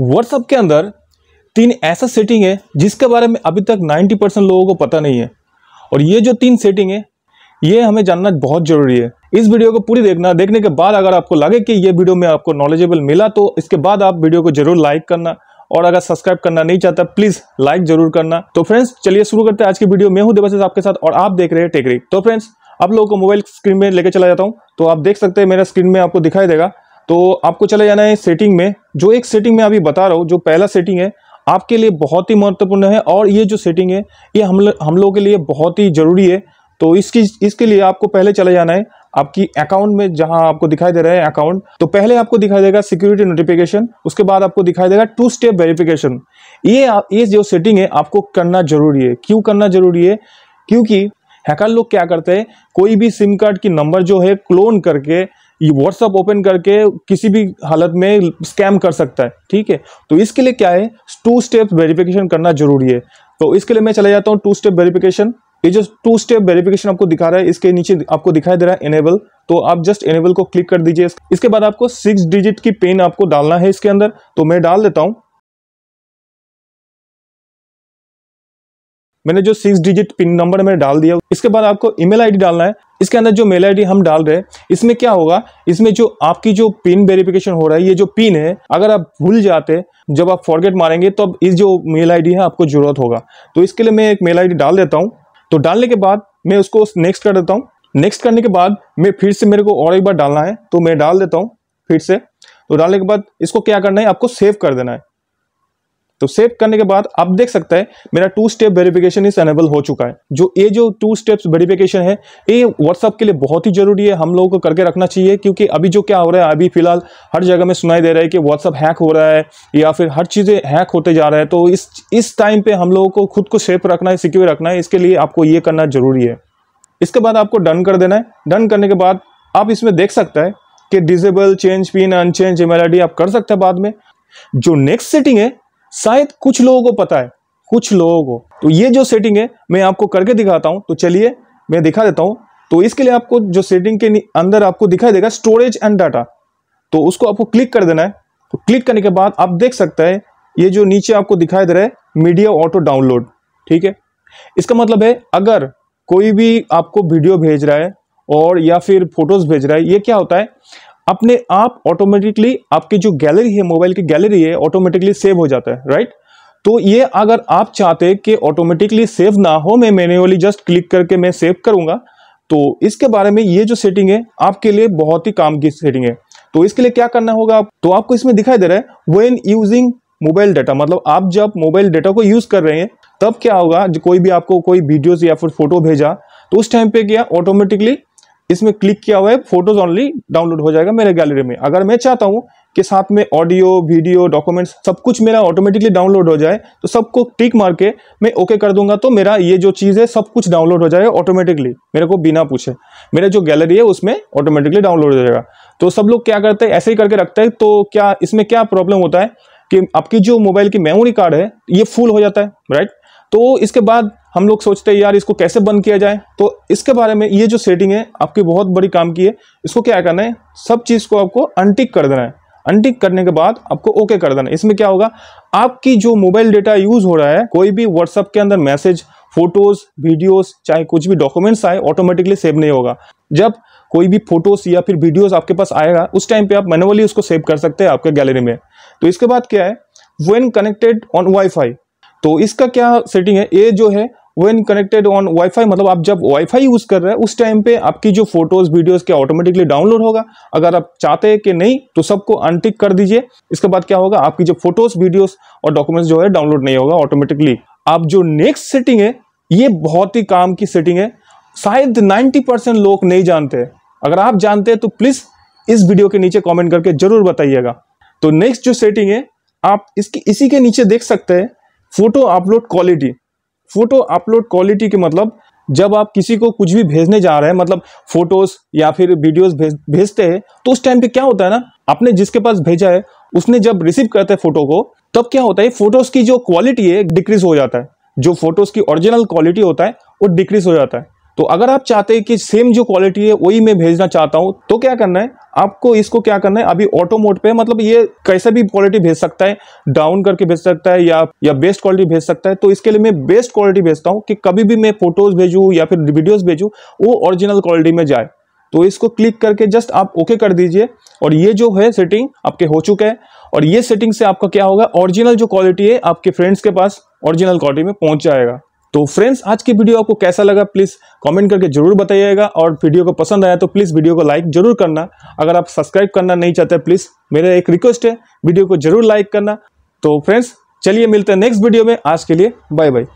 WhatsApp के अंदर तीन ऐसा सेटिंग है जिसके बारे में अभी तक 90 परसेंट लोगों को पता नहीं है और ये जो तीन सेटिंग है ये हमें जानना बहुत जरूरी है इस वीडियो को पूरी देखना देखने के बाद अगर आपको लगे कि ये वीडियो में आपको नॉलेजेबल मिला तो इसके बाद आप वीडियो को जरूर लाइक करना और अगर सब्सक्राइब करना नहीं चाहता प्लीज लाइक जरूर करना तो फ्रेंड्स चलिए शुरू करते हैं आज की वीडियो मैं हूं देवाशीष आपके साथ और आप देख रहे हैं टेकरिक तो फ्रेंड्स आप लोगों को मोबाइल स्क्रीन में लेकर चला जाता हूं तो आप देख सकते हैं मेरा स्क्रीन में आपको दिखाई देगा तो आपको चले जाना है सेटिंग में जो एक सेटिंग में अभी बता रहा हूँ जो पहला सेटिंग है आपके लिए बहुत ही महत्वपूर्ण है और ये जो सेटिंग है ये हम हम लोगों के लिए बहुत ही ज़रूरी है तो इसकी इसके लिए आपको पहले चले जाना है आपकी अकाउंट में जहां आपको दिखाई दे रहा है अकाउंट तो पहले आपको दिखाई देगा सिक्योरिटी नोटिफिकेशन उसके बाद आपको दिखाई देगा टू स्टेप वेरिफिकेशन ये ये जो सेटिंग है आपको करना जरूरी है क्यों करना जरूरी है क्योंकि हैकर लोग क्या करते हैं कोई भी सिम कार्ड की नंबर जो है क्लोन करके ये व्हाट्सअप ओपन करके किसी भी हालत में स्कैम कर सकता है ठीक है तो इसके लिए क्या है टू स्टेप वेरिफिकेशन करना जरूरी है तो इसके लिए मैं चला जाता हूँ टू स्टेप वेरिफिकेशन ये जो टू स्टेप वेरिफिकेशन आपको दिखा रहा है इसके नीचे आपको दिखाई दे रहा है इनेबल तो आप जस्ट इनेबल को क्लिक कर दीजिए इसके बाद आपको सिक्स डिजिट की पेन आपको डालना है इसके अंदर तो मैं डाल देता हूँ मैंने जो सिक्स डिजिट पिन नंबर में डाल दिया इसके बाद आपको ईमेल आईडी डालना है इसके अंदर जो मेल आई हम डाल रहे हैं इसमें क्या होगा इसमें जो आपकी जो पिन वेरिफिकेशन हो रहा है ये जो पिन है अगर आप भूल जाते जब आप फॉरगेट मारेंगे तो अब इस जो मेल आई है आपको जरूरत होगा तो इसके लिए मैं एक मेल आई डाल देता हूँ तो डालने के बाद मैं उसको नेक्स्ट कर देता हूँ नेक्स्ट करने के बाद मैं फिर से मेरे को और एक बार डालना है तो मैं डाल देता हूँ फिर से तो डालने के बाद इसको क्या करना है आपको सेव कर देना है तो सेव करने के बाद आप देख सकते हैं मेरा टू स्टेप वेरिफिकेशन इस एनेबल हो चुका है जो ये जो टू स्टेप्स वेरिफिकेशन है ये व्हाट्सअप के लिए बहुत ही जरूरी है हम लोगों को करके रखना चाहिए क्योंकि अभी जो क्या हो रहा है अभी फिलहाल हर जगह में सुनाई दे रहा है कि व्हाट्सअप हैक हो रहा है या फिर हर चीज़ें हैक होते जा रहा है तो इस इस टाइम पे हम लोगों को खुद को सेफ रखना है सिक्योर रखना है इसके लिए आपको ये करना जरूरी है इसके बाद आपको डन कर देना है डन करने के बाद आप इसमें देख सकते हैं कि डिजेबल चेंज पिन अनचेंज एम आप कर सकते हैं बाद में जो नेक्स्ट सेटिंग है शायद कुछ लोगों को पता है कुछ लोगों को तो ये जो सेटिंग है मैं आपको करके दिखाता हूँ तो चलिए मैं दिखा देता हूँ तो इसके लिए आपको जो सेटिंग के अंदर आपको दिखाई देगा स्टोरेज एंड डाटा तो उसको आपको क्लिक कर देना है तो क्लिक करने के बाद आप देख सकते हैं ये जो नीचे आपको दिखाई दे रहा है मीडिया ऑटो डाउनलोड ठीक है इसका मतलब है अगर कोई भी आपको वीडियो भेज रहा है और या फिर फोटोज़ भेज रहा है ये क्या होता है अपने आप ऑटोमेटिकली आपकी जो गैलरी है मोबाइल की गैलरी है ऑटोमेटिकली सेव हो जाता है राइट तो ये अगर आप चाहते कि ऑटोमेटिकली सेव ना हो मैं मैन्युअली जस्ट क्लिक करके मैं सेव करूंगा तो इसके बारे में ये जो सेटिंग है आपके लिए बहुत ही काम की सेटिंग है तो इसके लिए क्या करना होगा आप तो आपको इसमें दिखाई दे रहा है वेन यूजिंग मोबाइल डाटा मतलब आप जब मोबाइल डाटा को यूज़ कर रहे हैं तब क्या होगा जो कोई भी आपको कोई वीडियोज या फिर फोटो भेजा तो उस टाइम पे क्या ऑटोमेटिकली इसमें क्लिक किया हुआ है फोटोज ऑनली डाउनलोड हो जाएगा मेरे गैलरी में अगर मैं चाहता हूँ कि साथ में ऑडियो वीडियो डॉक्यूमेंट्स सब कुछ मेरा ऑटोमेटिकली डाउनलोड हो जाए तो सबको टिक मार के मैं ओके कर दूंगा तो मेरा ये जो चीज़ है सब कुछ डाउनलोड हो जाएगा ऑटोमेटिकली मेरे को बिना पूछे मेरा जो गैलरी है उसमें ऑटोमेटिकली डाउनलोड हो जाएगा तो सब लोग क्या करते हैं ऐसे ही करके रखते हैं तो क्या इसमें क्या प्रॉब्लम होता है कि आपकी जो मोबाइल की मेमोरी कार्ड है ये फुल हो जाता है राइट तो इसके बाद हम लोग सोचते हैं यार इसको कैसे बंद किया जाए तो इसके बारे में ये जो सेटिंग है आपकी बहुत बड़ी काम की है इसको क्या करना है सब चीज़ को आपको अनटिक कर देना है अनटिक करने के बाद आपको ओके कर देना है इसमें क्या होगा आपकी जो मोबाइल डेटा यूज़ हो रहा है कोई भी व्हाट्सअप के अंदर मैसेज फोटोज वीडियोज चाहे कुछ भी डॉक्यूमेंट्स आए ऑटोमेटिकली सेव नहीं होगा जब कोई भी फोटोज या फिर वीडियोज आपके पास आएगा उस टाइम पर आप मैनुअली उसको सेव कर सकते हैं आपके गैलरी में तो इसके बाद क्या है वेन कनेक्टेड ऑन वाई तो इसका क्या सेटिंग है ये जो है वेन कनेक्टेड ऑन वाईफाई मतलब आप जब वाईफाई यूज़ कर रहे हैं उस टाइम पे आपकी जो फोटोज़ वीडियोज़ के ऑटोमेटिकली डाउनलोड होगा अगर आप चाहते हैं कि नहीं तो सबको अनटिक कर दीजिए इसके बाद क्या होगा आपकी जो फोटोज़ वीडियोज़ और डॉक्यूमेंट्स जो है डाउनलोड नहीं होगा ऑटोमेटिकली आप जो नेक्स्ट सेटिंग है ये बहुत ही काम की सेटिंग है शायद नाइन्टी परसेंट लोग नहीं जानते अगर आप जानते हैं तो प्लीज़ इस वीडियो के नीचे कॉमेंट करके जरूर बताइएगा तो नेक्स्ट जो सेटिंग है आप इसकी इसी के नीचे देख सकते हैं photo upload quality photo upload quality के मतलब जब आप किसी को कुछ भी भेजने जा रहे हैं मतलब फोटोज या फिर वीडियोज भेज भेजते हैं तो उस टाइम पे क्या होता है ना आपने जिसके पास भेजा है उसने जब रिसीव करते हैं फोटो को तब क्या होता है फोटोज की जो क्वालिटी है डिक्रीज हो जाता है जो फोटोज की ओरिजिनल क्वालिटी होता है वो डिक्रीज हो जाता है तो अगर आप चाहते हैं कि सेम जो क्वालिटी है वही मैं भेजना चाहता हूँ तो क्या करना है आपको इसको क्या करना है अभी ऑटो मोड पे मतलब ये कैसे भी क्वालिटी भेज सकता है डाउन करके भेज सकता है या या बेस्ट क्वालिटी भेज सकता है तो इसके लिए मैं बेस्ट क्वालिटी भेजता हूँ कि कभी भी मैं फोटोज भेजूँ या फिर वीडियोज भेजूँ वो ओरिजिनल क्वालिटी में जाए तो इसको क्लिक करके जस्ट आप ओके कर दीजिए और ये जो है सेटिंग आपके हो चुके हैं और ये सेटिंग से आपका क्या होगा ओरिजिनल जो क्वालिटी है आपके फ्रेंड्स के पास ओरिजिनल क्वालिटी में पहुंच जाएगा तो फ्रेंड्स आज की वीडियो आपको कैसा लगा प्लीज़ कमेंट करके जरूर बताइएगा और वीडियो को पसंद आया तो प्लीज़ वीडियो को लाइक जरूर करना अगर आप सब्सक्राइब करना नहीं चाहते प्लीज़ मेरा एक रिक्वेस्ट है वीडियो को जरूर लाइक करना तो फ्रेंड्स चलिए मिलते हैं नेक्स्ट वीडियो में आज के लिए बाय बाय